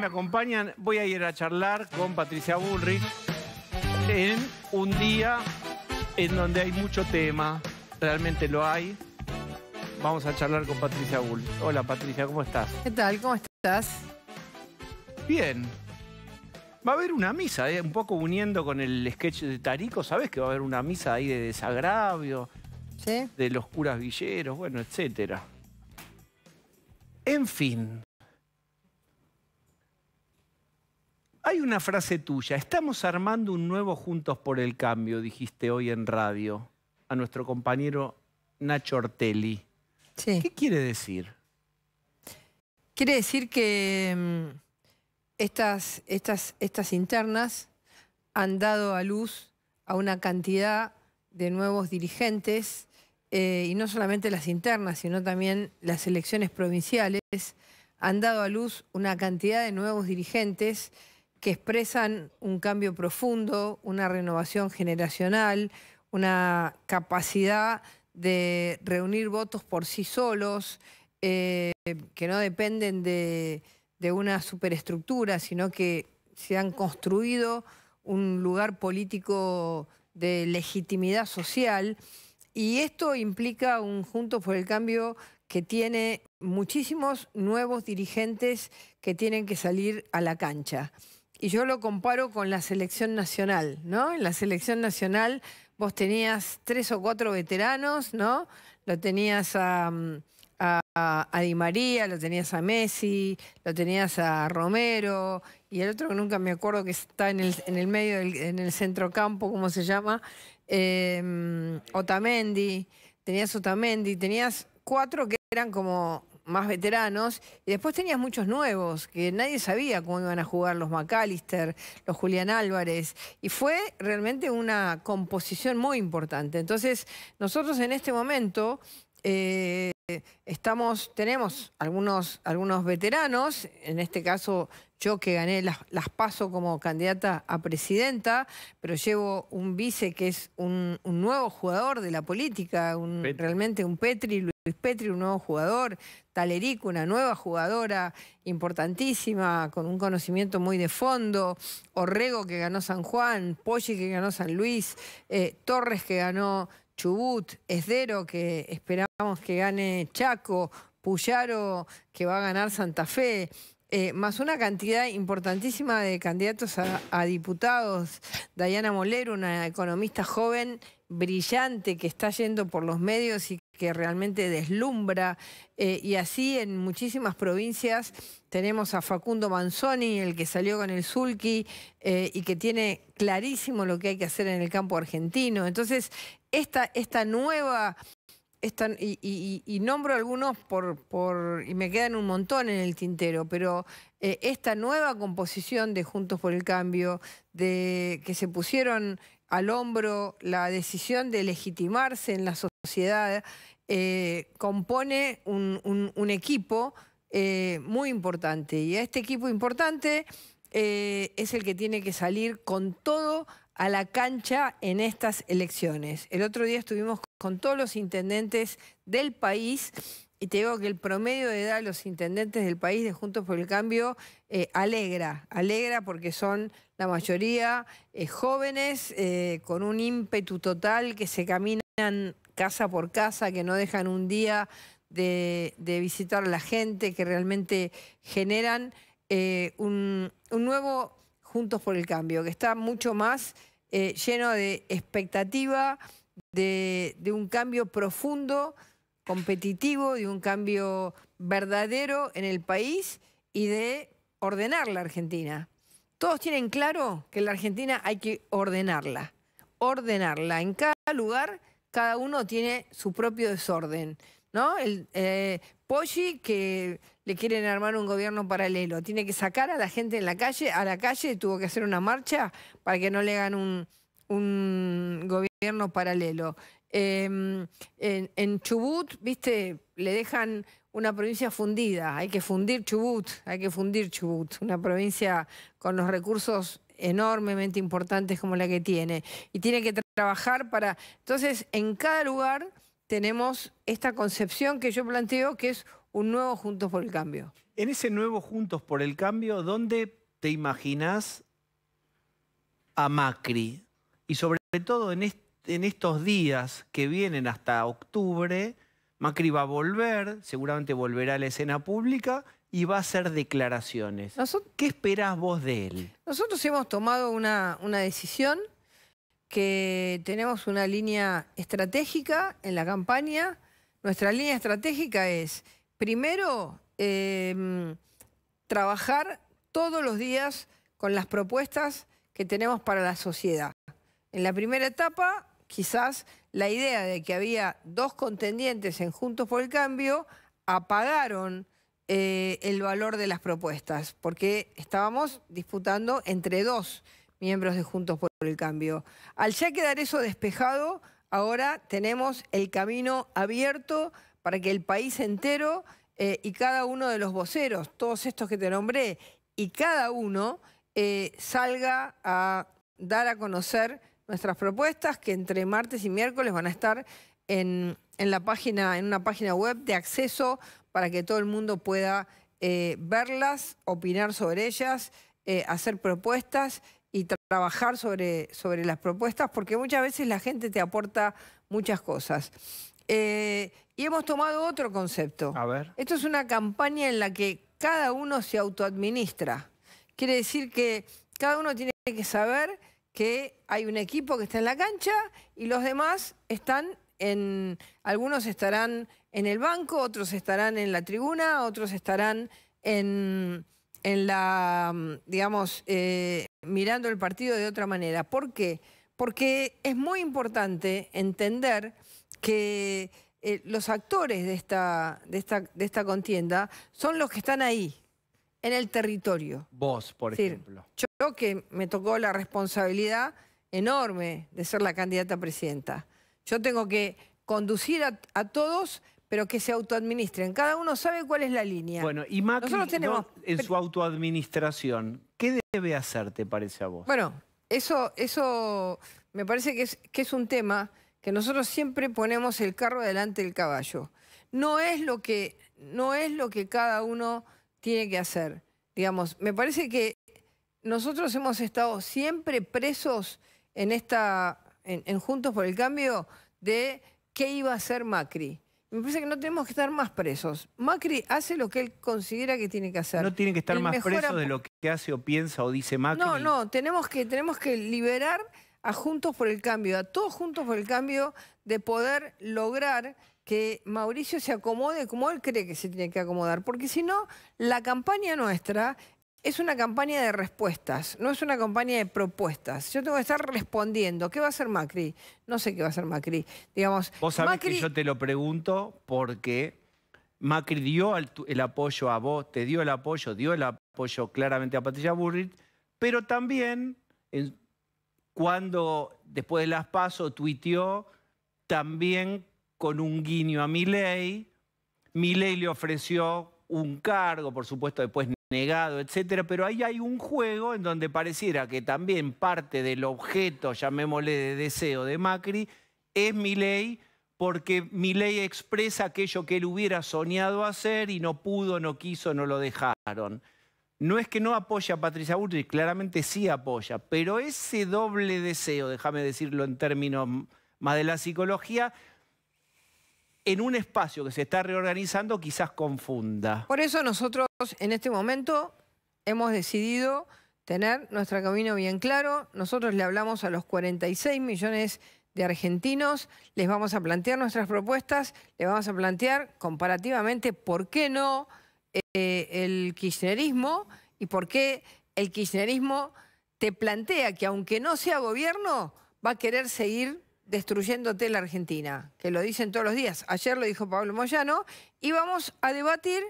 me acompañan, voy a ir a charlar con Patricia Bullrich en un día en donde hay mucho tema, realmente lo hay. Vamos a charlar con Patricia Bullrich. Hola Patricia, ¿cómo estás? ¿Qué tal? ¿Cómo estás? Bien. Va a haber una misa, eh, un poco uniendo con el sketch de Tarico, ¿sabes que va a haber una misa ahí de desagravio? ¿Sí? De los curas villeros, bueno, etcétera. En fin, Hay una frase tuya, estamos armando un nuevo Juntos por el Cambio, dijiste hoy en radio, a nuestro compañero Nacho Ortelli. ¿Qué quiere decir? Quiere decir que mm, estas, estas, estas internas han dado a luz a una cantidad de nuevos dirigentes, eh, y no solamente las internas, sino también las elecciones provinciales, han dado a luz una cantidad de nuevos dirigentes que expresan un cambio profundo, una renovación generacional, una capacidad de reunir votos por sí solos, eh, que no dependen de, una superestructura, sino que se han construido un lugar político de legitimidad social. Y esto implica un Junto por el Cambio que tiene muchísimos nuevos dirigentes que tienen que salir a la cancha y yo lo comparo con la selección nacional, ¿no? En la selección nacional vos tenías tres o cuatro veteranos, ¿no? Lo tenías mm, a, a, Di María, lo tenías a Messi, lo tenías a Romero, y el otro que nunca me acuerdo que está en el, en el medio, del, en el centrocampo, ¿cómo se llama? Em, Otamendi, tenías Otamendi, tenías cuatro que eran como más veteranos, y después tenías muchos nuevos, que nadie sabía cómo iban a jugar los McAllister, los Julián Álvarez, y fue realmente una composición muy importante. Entonces, nosotros en este momento... Eh, estamos, tenemos algunos, algunos veteranos, en este caso yo que gané las, paso como candidata a presidenta, pero llevo un vice que es un, un nuevo jugador de la política, realmente un Petri. Luis Petri, un nuevo jugador, Talerico, una nueva jugadora importantísima, con un conocimiento muy de fondo, Orrego que ganó San Juan, Poggi que ganó San Luis, eh, Torres que ganó Chubut, Esdero que esperamos que gane Chaco, Puyaro que va a ganar Santa Fe. Eh, más una cantidad importantísima de candidatos a, diputados. Dayana Molero, una economista joven, brillante, que está yendo por los medios y que realmente deslumbra. Eh, y así en muchísimas provincias tenemos a Facundo Manzoni, el que salió con el Zulki eh, y que tiene clarísimo lo que hay que hacer en el campo argentino. Entonces, esta, esta nueva... Esta, y, nombro algunos por, por, y me quedan un montón en el tintero, pero eh, esta nueva composición de Juntos por el Cambio, de que se pusieron al hombro la decisión de legitimarse en la sociedad, sociedad eh, compone un, equipo eh, muy importante. Y a este equipo importante eh, es el que tiene que salir con todo a la cancha en estas elecciones. El otro día estuvimos con todos los intendentes del país y te digo que el promedio de edad de los intendentes del país de Juntos por el Cambio alegra, alegra porque son la mayoría jóvenes, con un ímpetu total que se caminan casa por casa, que no dejan un día de, visitar a la gente, que realmente generan eh, un, nuevo Juntos por el Cambio, que está mucho más eh, lleno de expectativa, de, de un cambio profundo, competitivo, de un cambio verdadero en el país y de ordenar la Argentina. Todos tienen claro que la Argentina hay que ordenarla, ordenarla en cada lugar cada uno tiene su propio desorden, ¿no? El, eh, que le quieren armar un gobierno paralelo, tiene que sacar a la gente en la calle, a la calle tuvo que hacer una marcha para que no le hagan un, gobierno paralelo. Em, en, en, Chubut, viste, le dejan una provincia fundida, hay que fundir Chubut, hay que fundir Chubut, una provincia con los recursos enormemente importantes como la que tiene. Y tiene que trabajar para... Entonces, en cada lugar tenemos esta concepción que yo planteo que es un nuevo Juntos por el Cambio. En ese nuevo Juntos por el Cambio, ¿dónde te imaginas a Macri? Y sobre todo en estos días que vienen hasta octubre, Macri va a volver, seguramente volverá a la escena pública y va a hacer declaraciones. ¿Qué esperás vos de él? Nosotros hemos tomado una, decisión que tenemos una línea estratégica en la campaña. Nuestra línea estratégica es, primero, em, trabajar todos los días con las propuestas que tenemos para la sociedad. En la primera etapa, quizás la idea de que había dos contendientes en Juntos por el Cambio apagaron eh, el valor de las propuestas, porque estábamos disputando entre dos miembros de Juntos por el Cambio. Al ya quedar eso despejado, ahora tenemos el camino abierto para que el país entero eh, y cada uno de los voceros, todos estos que te nombré, y cada uno eh, salga a dar a conocer nuestras propuestas que entre martes y miércoles van a estar en, la página, en una página web de acceso para que todo el mundo pueda eh, verlas, opinar sobre ellas, eh, hacer propuestas y trabajar sobre, sobre las propuestas, porque muchas veces la gente te aporta muchas cosas. Eh, y hemos tomado otro concepto. A ver. Esto es una campaña en la que cada uno se autoadministra. Quiere decir que cada uno tiene que saber que hay un equipo que está en la cancha y los demás están en, algunos estarán en el banco, otros estarán en la tribuna, otros estarán en, la, mm, eh, mirando el partido de otra manera. ¿Por qué? Porque es muy importante entender que eh, los actores de esta, de, esta, contienda son los que están ahí, en el territorio. Vos, por ejemplo. Yo que me tocó la responsabilidad enorme de ser la candidata presidenta. Yo tengo que conducir a, todos pero que se autoadministren. Cada uno sabe cuál es la línea. Bueno, y Macri, Nosotros tenemos, en su autoadministración, ¿qué debe hacer, te parece a vos? Bueno, eso, eso me parece que es, que es un tema que nosotros siempre ponemos el carro delante del caballo. No es lo que, no es lo que cada uno tiene que hacer. Digamos, me parece que nosotros hemos estado siempre presos en esta en, Juntos por el Cambio de qué iba a hacer Macri. Me parece que no tenemos que estar más presos. Macri hace lo que él considera que tiene que hacer. No tiene que estar más preso de lo que hace o piensa o dice Macri. No, no, tenemos que, tenemos que liberar a Juntos por el Cambio, a todos Juntos por el Cambio, de poder lograr que Mauricio se acomode como él cree que se tiene que acomodar. Porque si no, la campaña nuestra es una campaña de respuestas, no es una campaña de propuestas. Yo tengo que estar respondiendo. ¿Qué va a hacer Macri? No sé qué va a hacer Macri. Digamos, Vos sabés que yo te lo pregunto porque Macri dio el, apoyo a vos, te dio el apoyo, dio el apoyo claramente a Patricia Burrit, pero también cuando después de las PASO tuiteó también con un guiño a Milei, Milei le ofreció un cargo, por supuesto después negado, etcétera, pero ahí hay un juego en donde pareciera que también parte del objeto, llamémosle de deseo de Macri, es mi ley, porque mi ley expresa aquello que él hubiera soñado hacer y no pudo, no quiso, no lo dejaron. No es que no apoya a Patricia Bullrich, claramente sí apoya, pero ese doble deseo, déjame decirlo en términos más de la psicología, en un espacio que se está reorganizando quizás confunda. Por eso nosotros en este momento hemos decidido tener nuestro camino bien claro. Nosotros le hablamos a los 46 millones de argentinos, les vamos a plantear nuestras propuestas, les vamos a plantear comparativamente por qué no eh, el kirchnerismo y por qué el kirchnerismo te plantea que aunque no sea gobierno, va a querer seguir destruyéndote la Argentina, que lo dicen todos los días. Ayer lo dijo Pablo Moyano, y vamos a debatir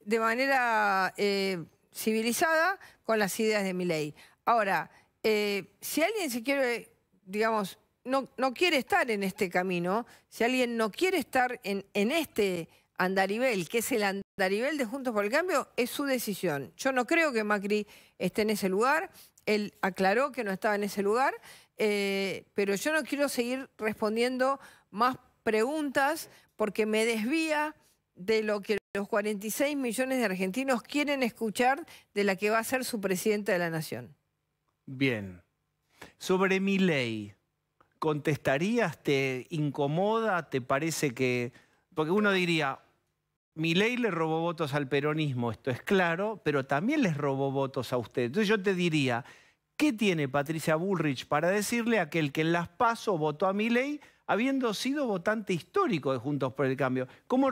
de manera eh, civilizada con las ideas de mi ley. Ahora, eh, si alguien se quiere, digamos, no, no, quiere estar en este camino, si alguien no quiere estar en, en este andarivel, que es el andarivel de Juntos por el Cambio, es su decisión. Yo no creo que Macri esté en ese lugar, él aclaró que no estaba en ese lugar, eh, pero yo no quiero seguir respondiendo más preguntas porque me desvía de lo que los 46 millones de argentinos quieren escuchar de la que va a ser su presidenta de la nación. Bien. Sobre mi ley, ¿contestarías? ¿Te incomoda? ¿Te parece que...? Porque uno diría, mi ley le robó votos al peronismo, esto es claro, pero también les robó votos a usted. Entonces yo te diría, ¿Qué tiene Patricia Bullrich para decirle a aquel que en las PASO votó a mi ley, habiendo sido votante histórico de Juntos por el Cambio? ¿Cómo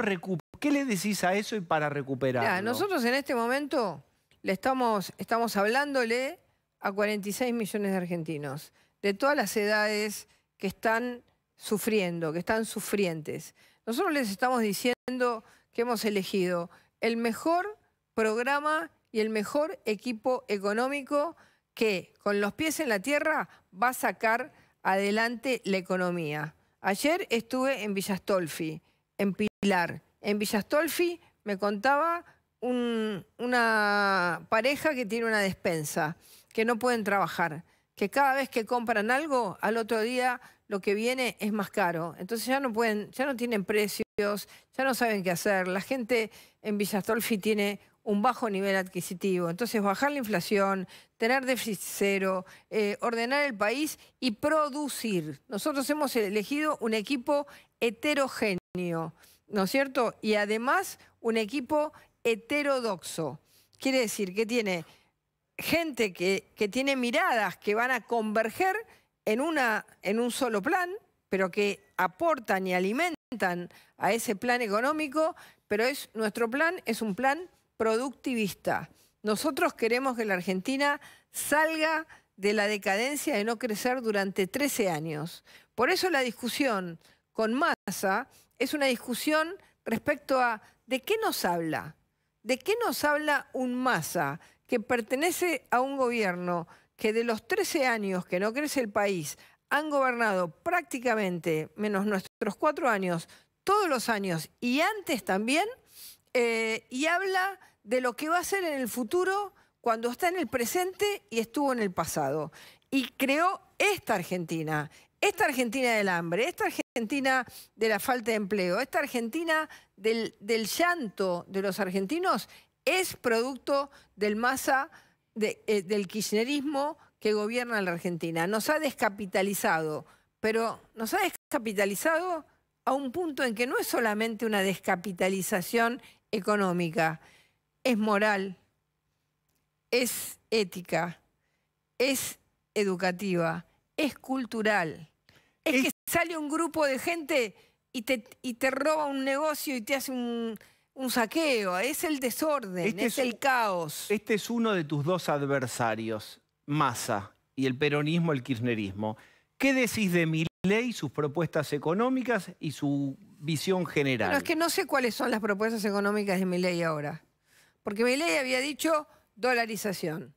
¿Qué le decís a eso y para recuperarlo? nosotros en este momento le estamos, estamos hablándole a 46 millones de argentinos de todas las edades que están sufriendo, que están sufrientes. Nosotros les estamos diciendo que hemos elegido el mejor programa y el mejor equipo económico que con los pies en la tierra va a sacar adelante la economía. Ayer estuve en Villastolfi, en Pilar. En Villastolfi me contaba una pareja que tiene una despensa, que no pueden trabajar, que cada vez que compran algo, al otro día lo que viene es más caro. Entonces ya no pueden, ya no tienen precios, ya no saben qué hacer. La gente en Villastolfi tiene un bajo nivel adquisitivo. Entonces, bajar la inflación, tener déficit cero, eh, ordenar el país y producir. Nosotros hemos elegido un equipo heterogéneo, ¿no es cierto? Y además un equipo heterodoxo. Quiere decir que tiene gente que, tiene miradas que van a converger en, una, en un solo plan, pero que aportan y alimentan a ese plan económico, pero es, nuestro plan es un plan productivista. Nosotros queremos que la Argentina salga de la decadencia de no crecer durante 13 años. Por eso la discusión con Massa es una discusión respecto a de qué nos habla, de qué nos habla un Massa que pertenece a un gobierno que de los 13 años que no crece el país han gobernado prácticamente, menos nuestros cuatro años, todos los años y antes también eh, y habla de lo que va a ser en el futuro cuando está en el presente y estuvo en el pasado. Y creó esta Argentina, esta Argentina del hambre, esta Argentina de la falta de empleo, esta Argentina del, llanto de los argentinos es producto del masa, eh, del kirchnerismo que gobierna la Argentina. Nos ha descapitalizado, pero nos ha descapitalizado a un punto en que no es solamente una descapitalización económica, es moral, es ética, es educativa, es cultural. Es, que sale un grupo de gente y te, y te roba un negocio y te hace un, saqueo, es el desorden, este es, el caos. Este es uno de tus dos adversarios, masa y el peronismo, el kirchnerismo. ¿Qué decís de mi ley, sus propuestas económicas y su visión general. es que no sé cuáles son las propuestas económicas de mi ley ahora. Porque mi ley había dicho dolarización.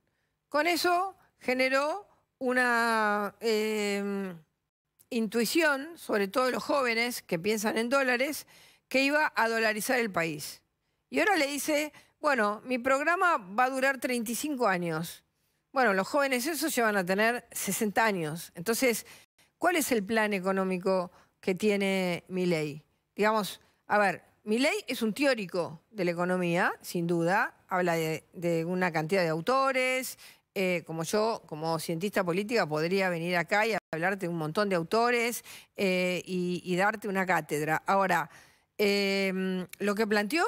Con eso generó una em, intuición, sobre todo los jóvenes que piensan en dólares, que iba a dolarizar el país. Y ahora le dice, bueno, mi programa va a durar 35 años. Bueno, los jóvenes esos ya van a tener 60 años. Entonces, ¿cuál es el plan económico que tiene mi ley? digamos, a ver, mi ley es un teórico de la economía, sin duda, habla de, una cantidad de autores, eh, como yo, como cientista política, podría venir acá y hablarte de un montón de autores eh, y, darte una cátedra. Ahora, em, lo que planteó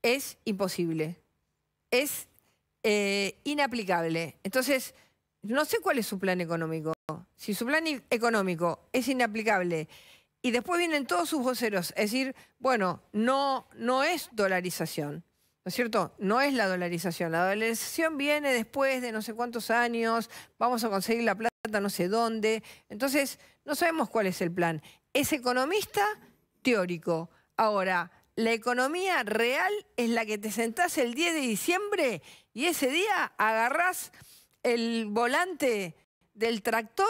es imposible, es eh, inaplicable. Entonces, no sé cuál es su plan económico. Si su plan económico es inaplicable y después vienen todos sus voceros. Es decir, bueno, no, no es dolarización. ¿No es cierto? No es la dolarización. La dolarización viene después de no sé cuántos años, vamos a conseguir la plata no sé dónde. Entonces, no sabemos cuál es el plan. Es economista teórico. Ahora, la economía real es la que te sentás el 10 de diciembre y ese día agarrás el volante del tractor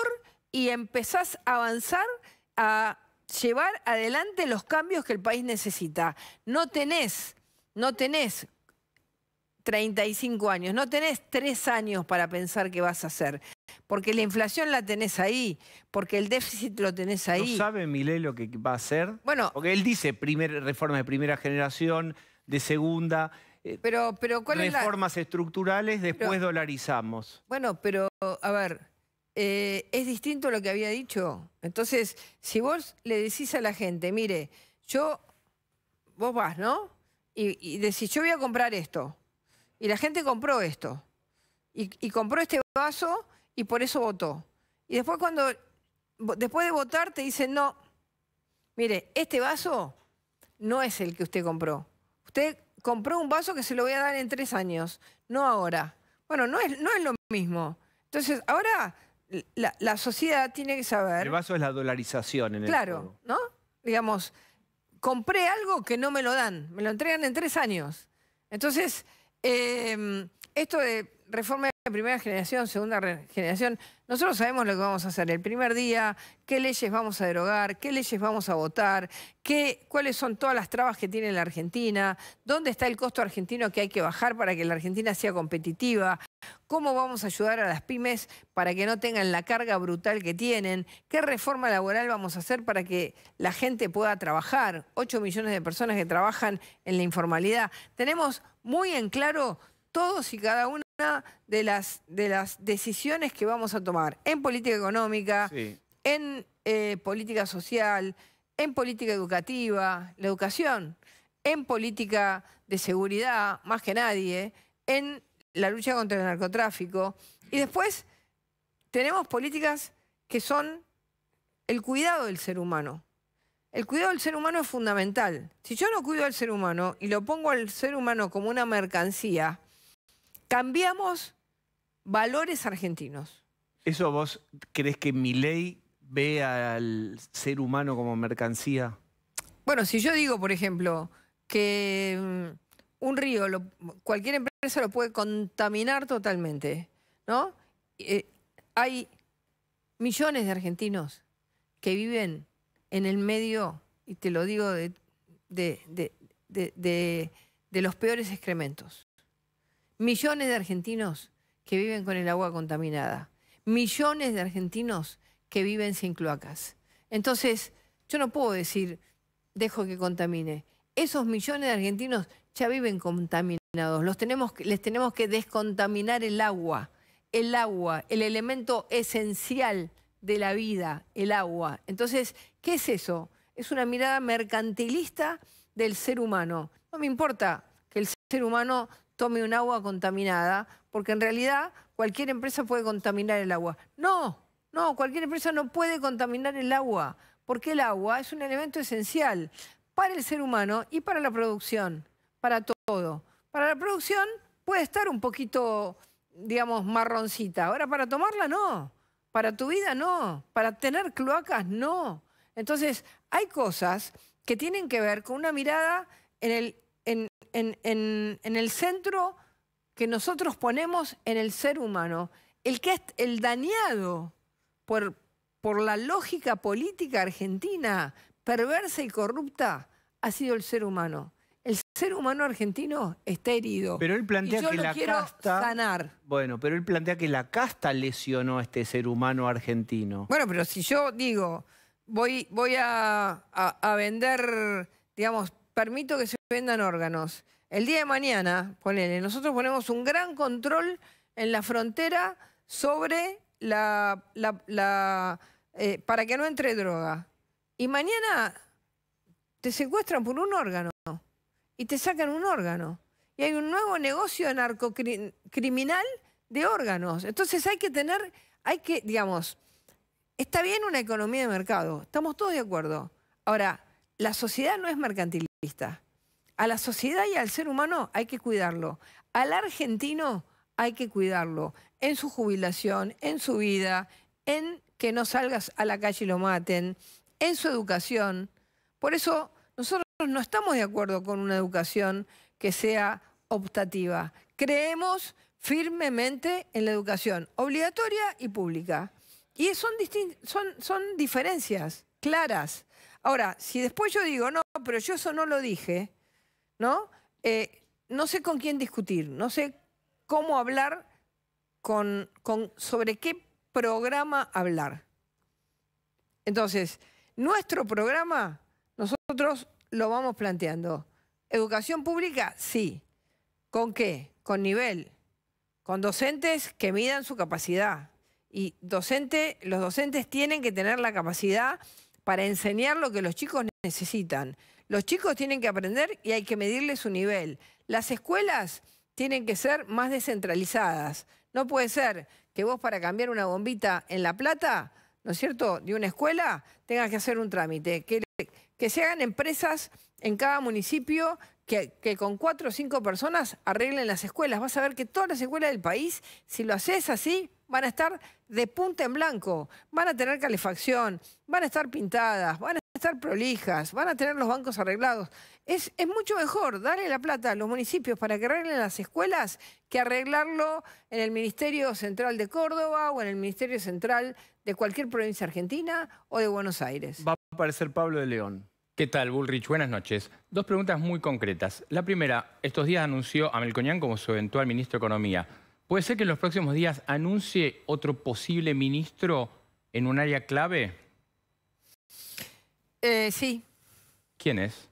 y empezás a avanzar a llevar adelante los cambios que el país necesita. No tenés, no tenés 35 años, no tenés 3 años para pensar qué vas a hacer. Porque la inflación la tenés ahí, porque el déficit lo tenés ahí. ¿No sabe Milé, lo que va a hacer? Bueno, porque él dice primer, reforma de primera generación, de segunda. Eh, pero, reformas estructurales, después dolarizamos. Bueno, pero a ver, eh, es distinto a lo que había dicho. Entonces, si vos le decís a la gente, mire, yo, vos vas, ¿no? Y, decís, yo voy a comprar esto. Y la gente compró esto. Y, compró este vaso y por eso votó. Y después cuando, después de votar, te dicen, no, mire, este vaso no es el que usted compró. Usted compró un vaso que se lo voy a dar en tres años, no ahora. Bueno, no es, no es lo mismo. Entonces, ahora la, sociedad tiene que saber... El vaso es la dolarización en claro, Claro, ¿no? Digamos, compré algo que no me lo dan, me lo entregan en tres años. Entonces, em, esto de reforma de primera generación, segunda generación, nosotros sabemos lo que vamos a hacer el primer día, qué leyes vamos a derogar, qué leyes vamos a votar, qué, cuáles son todas las trabas que tiene la Argentina, dónde está el costo argentino que hay que bajar para que la Argentina sea competitiva cómo vamos a ayudar a las pymes para que no tengan la carga brutal que tienen, qué reforma laboral vamos a hacer para que la gente pueda trabajar, 8 millones de personas que trabajan en la informalidad. Tenemos muy en claro todos y cada una de las, decisiones que vamos a tomar en política económica, en eh, política social, en política educativa, la educación, en política de seguridad, más que nadie, en la lucha contra el narcotráfico. Y después tenemos políticas que son el cuidado del ser humano. El cuidado del ser humano es fundamental. Si yo no cuido al ser humano y lo pongo al ser humano como una mercancía, cambiamos valores argentinos. ¿Eso vos crees que mi ley ve al ser humano como mercancía? Bueno, si yo digo, por ejemplo, que mm, un río, cualquier empresa lo puede contaminar totalmente, ¿no? Eh, hay millones de argentinos que viven en el medio, y te lo digo, de los peores excrementos. Millones de argentinos que viven con el agua contaminada. Millones de argentinos que viven sin cloacas. Entonces, yo no puedo decir, dejo que contamine. Esos millones de argentinos ya viven contaminados. les tenemos que descontaminar el agua. El agua, el elemento esencial de la vida, el agua. Entonces, ¿qué es eso? Es una mirada mercantilista del ser humano. No me importa que el ser humano tome un agua contaminada, porque en realidad cualquier empresa puede contaminar el agua. No, no, cualquier empresa no puede contaminar el agua, porque el agua es un elemento esencial para el ser humano y para la producción para todo. Para la producción puede estar un poquito, digamos, marroncita. Ahora, para tomarla, no. Para tu vida, no. Para tener cloacas, no. Entonces, hay cosas que tienen que ver con una mirada en el, en el centro que nosotros ponemos en el ser humano. El que es el dañado por, por la lógica política argentina perversa y corrupta ha sido el ser humano. El ser humano argentino está herido. Pero él plantea que la quiero casta. Sanar. Bueno, pero él plantea que la casta lesionó a este ser humano argentino. Bueno, pero si yo digo, voy, voy a, vender, digamos, permito que se vendan órganos. El día de mañana, ponele, nosotros ponemos un gran control en la frontera sobre la. la, eh, para que no entre droga. Y mañana te secuestran por un órgano y te sacan un órgano. Y hay un nuevo negocio narcocriminal de órganos. Entonces hay que tener, hay que, digamos, está bien una economía de mercado, estamos todos de acuerdo. Ahora, la sociedad no es mercantilista. A la sociedad y al ser humano hay que cuidarlo. Al argentino hay que cuidarlo en su jubilación, en su vida, en que no salgas a la calle y lo maten, en su educación. Por eso nosotros no estamos de acuerdo con una educación que sea optativa. Creemos firmemente en la educación obligatoria y pública. Y son, son, son diferencias claras. Ahora, si después yo digo, no, pero yo eso no lo dije, ¿no? Eh, no sé con quién discutir, no sé cómo hablar, con, con, sobre qué programa hablar. Entonces, nuestro programa, nosotros lo vamos planteando. Educación pública, sí. ¿Con qué? Con nivel. Con docentes que midan su capacidad. Y docente, los docentes tienen que tener la capacidad para enseñar lo que los chicos necesitan. Los chicos tienen que aprender y hay que medirle su nivel. Las escuelas tienen que ser más descentralizadas. No puede ser que vos para cambiar una bombita en La Plata, ¿no es cierto?, de una escuela, tengas que hacer un trámite. Que que se hagan empresas en cada municipio que, con cuatro o cinco personas arreglen las escuelas. Vas a ver que todas las escuelas del país, si lo haces así, van a estar de punta en blanco, van a tener calefacción, van a estar pintadas, van a estar prolijas, van a tener los bancos arreglados. Es, es mucho mejor darle la plata a los municipios para que arreglen las escuelas que arreglarlo en el Ministerio Central de Córdoba o en el Ministerio Central de cualquier provincia argentina o de Buenos Aires aparecer Pablo de León. ¿Qué tal, Bullrich? Buenas noches. Dos preguntas muy concretas. La primera, estos días anunció a Melcoñán como su eventual ministro de Economía. ¿Puede ser que en los próximos días anuncie otro posible ministro en un área clave? Eh, sí. ¿Quién es?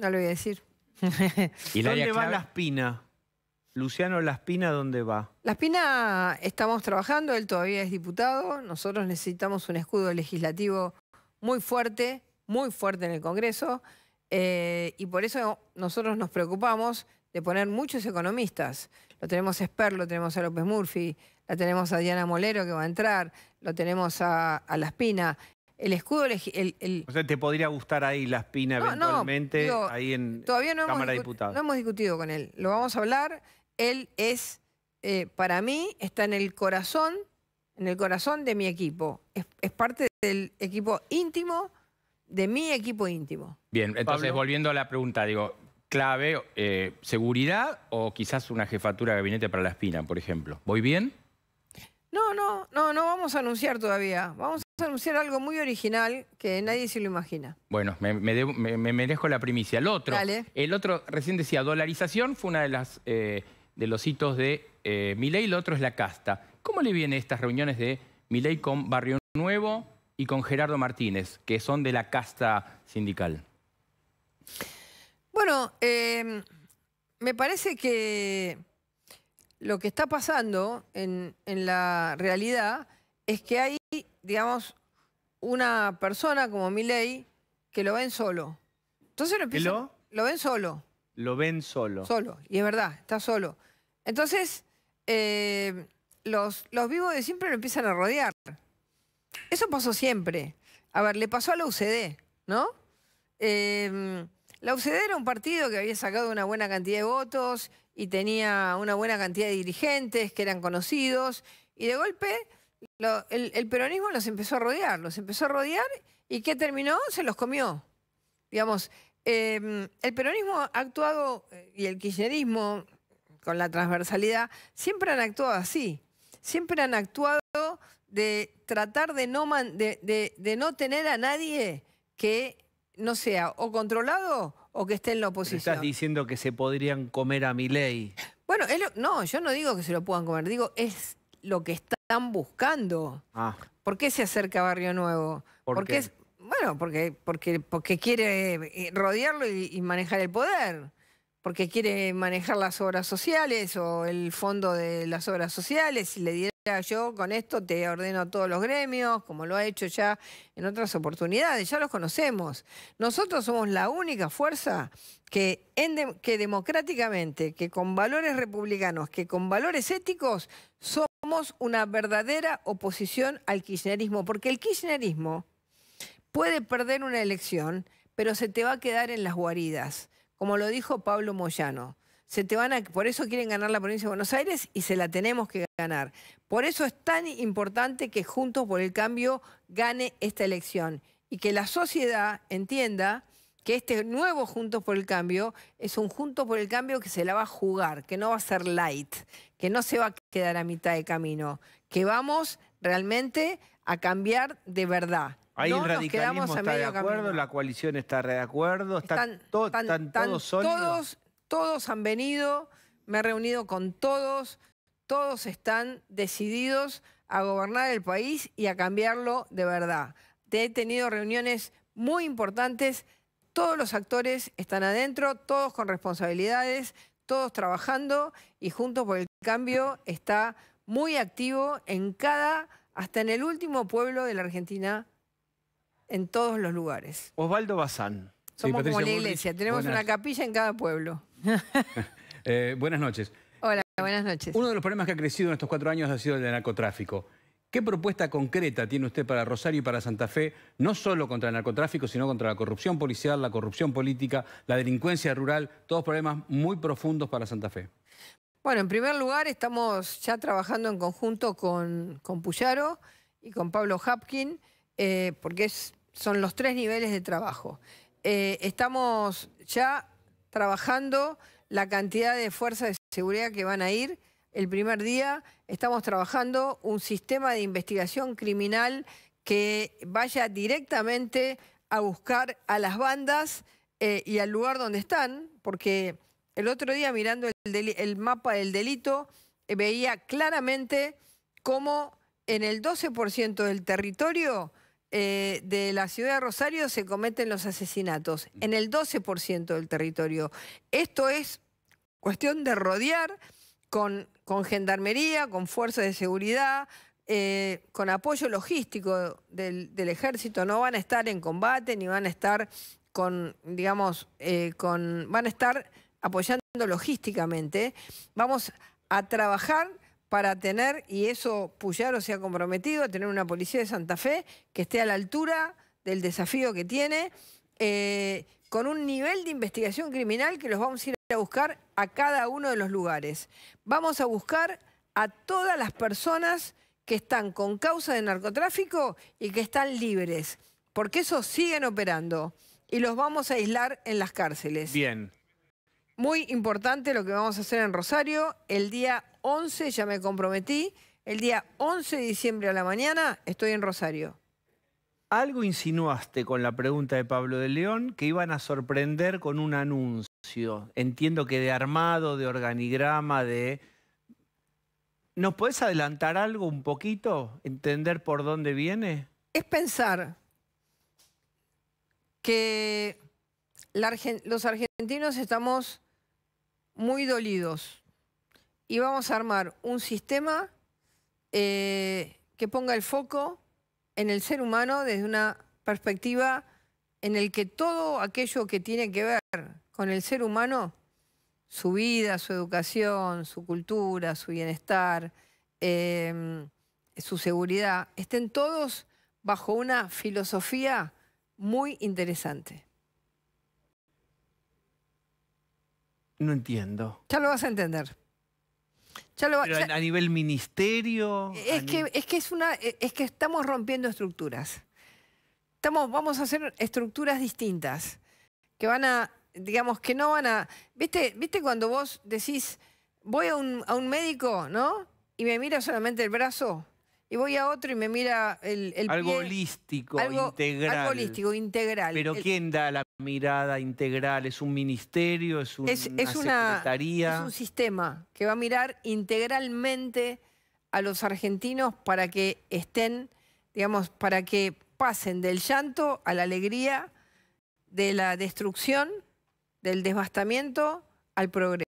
No lo voy a decir. ¿Y ¿Dónde va Laspina? la espina? Luciano Laspina, ¿dónde va? Laspina estamos trabajando, él todavía es diputado, nosotros necesitamos un escudo legislativo muy fuerte, muy fuerte en el Congreso, eh, y por eso nosotros nos preocupamos de poner muchos economistas. Lo tenemos a Esper, lo tenemos a López Murphy, la tenemos a Diana Molero que va a entrar, lo tenemos a, a Espina. El escudo... El, el... O sea, ¿te podría gustar ahí Laspina no, eventualmente? No, ahí en todavía no Cámara No hemos discutido con él. Lo vamos a hablar. Él es, eh, para mí, está en el corazón, en el corazón de mi equipo. Es, es parte de del equipo íntimo, de mi equipo íntimo. Bien, entonces volviendo a la pregunta, digo, clave, eh, seguridad o quizás una jefatura de gabinete para la espina, por ejemplo. ¿Voy bien? No, no, no, no vamos a anunciar todavía. Vamos a anunciar algo muy original que nadie se lo imagina. Bueno, me, me, merezco la primicia. El otro, el otro recién decía, dolarización fue una de eh, los hitos de eh, Milei, el otro es la casta. ¿Cómo le vienen estas reuniones de Milei con Barrio Nuevo? y con Gerardo Martínez, que son de la casta sindical? Bueno, em, me parece que lo que está pasando en, la realidad es que hay, digamos, una persona como Milei que lo ven solo. Entonces lo lo? ven solo. Lo ven solo. Solo, y es verdad, está solo. Entonces, eh, los, los vivos de siempre lo empiezan a rodear. Eso pasó siempre. A ver, le pasó a la UCD, ¿no? Em, la UCD era un partido que había sacado una buena cantidad de votos y tenía una buena cantidad de dirigentes que eran conocidos y de golpe el, peronismo los empezó a rodear, los empezó a rodear y ¿qué terminó? Se los comió. Digamos, em, el peronismo ha actuado eh, y el kirchnerismo con la transversalidad siempre han actuado así, siempre han actuado de tratar de no, de, no tener a nadie que no sea o controlado o que esté en la oposición. estás diciendo que se podrían comer a mi ley. Bueno, no, yo no digo que se lo puedan comer, digo, es lo que están buscando. Ah. ¿Por qué se acerca a Barrio Nuevo? porque Es, bueno, porque, porque, porque quiere eh, rodearlo y, manejar el poder. Porque quiere manejar las obras sociales o el fondo de las obras sociales. Y le yo con esto te ordeno a todos los gremios, como lo ha hecho ya en otras oportunidades, ya los conocemos. Nosotros somos la única fuerza que, que democráticamente, que con valores republicanos, que con valores éticos, somos una verdadera oposición al kirchnerismo, porque el kirchnerismo puede perder una elección, pero se te va a quedar en las guaridas, como lo dijo Pablo Moyano se te van a, por eso quieren ganar la provincia de Buenos Aires y se la tenemos que ganar. Por eso es tan importante que Juntos por el Cambio gane esta elección y que la sociedad entienda que este nuevo Juntos por el Cambio es un Juntos por el Cambio que se la va a jugar, que no va a ser light, que no se va a quedar a mitad de camino, que vamos realmente a cambiar de verdad. Ahí no el radicalismo acuerdo, la coalición está de acuerdo, están, todos sólidos todos han venido, me he reunido con todos, todos están decididos a gobernar el país y a cambiarlo de verdad. He tenido reuniones muy importantes, todos los actores están adentro, todos con responsabilidades, todos trabajando y Juntos por el Cambio está muy activo en cada, hasta en el último pueblo de la Argentina, en todos los lugares. Osvaldo Bazán. Somos como la iglesia, tenemos una capilla en cada pueblo. Eh, buenas noches. Hola, buenas noches. Uno de los problemas que ha crecido en estos cuatro años ha sido el del narcotráfico. ¿Qué propuesta concreta tiene usted para Rosario y para Santa Fe, no solo contra el narcotráfico, sino contra la corrupción policial, la corrupción política, la delincuencia rural, todos problemas muy profundos para Santa Fe? Bueno, en primer lugar estamos ya trabajando en conjunto con, con Puyaro y con Pablo Hapkin, eh, porque son los tres niveles de trabajo. Eh, estamos ya trabajando la cantidad de fuerzas de seguridad que van a ir. El primer día estamos trabajando un sistema de investigación criminal que vaya directamente a buscar a las bandas eh, y al lugar donde están, porque el otro día mirando el, mapa del delito eh, veía claramente cómo en el 12% del territorio eh, de la ciudad de Rosario se cometen los asesinatos, en el 12% del territorio. Esto es cuestión de rodear con, gendarmería, con fuerzas de seguridad, eh, con apoyo logístico del, ejército. No van a estar en combate ni van a estar con, digamos, eh, con, van a estar apoyando logísticamente. Vamos a trabajar para tener, y eso Puyaro se ha comprometido, a tener una policía de Santa Fe que esté a la altura del desafío que tiene, eh, con un nivel de investigación criminal que los vamos a ir a buscar a cada uno de los lugares. Vamos a buscar a todas las personas que están con causa de narcotráfico y que están libres, porque esos siguen operando y los vamos a aislar en las cárceles. Bien. Muy importante lo que vamos a hacer en Rosario. El día 11, ya me comprometí, el día 11 de diciembre a la mañana estoy en Rosario. Algo insinuaste con la pregunta de Pablo de León que iban a sorprender con un anuncio. Entiendo que de armado, de organigrama, de... ¿Nos podés adelantar algo un poquito? ¿Entender por dónde viene? Es pensar que los argentinos estamos muy dolidos y vamos a armar un sistema eh, que ponga el foco en el ser humano desde una perspectiva en el que todo aquello que tiene que ver con el ser humano, su vida, su educación, su cultura, su bienestar, em, su seguridad, estén todos bajo una filosofía muy interesante. No entiendo. Ya lo vas a entender. Ya lo Pero a nivel ministerio. Es que, es que una, eh, es que estamos rompiendo estructuras. Estamos, vamos a hacer estructuras distintas que van a, digamos, que no van a. ¿Viste, viste cuando vos decís, voy a un, médico, ¿no? Y me mira solamente el brazo. Y voy a otro y me mira el, el pie. Holístico, algo holístico, integral. Algo holístico, integral. Pero ¿quién da la mirada integral, es un ministerio, es, una, secretaría. Es un sistema que va a mirar integralmente a los argentinos para que estén, digamos, para que pasen del llanto a la alegría, de la destrucción, del devastamiento al progreso.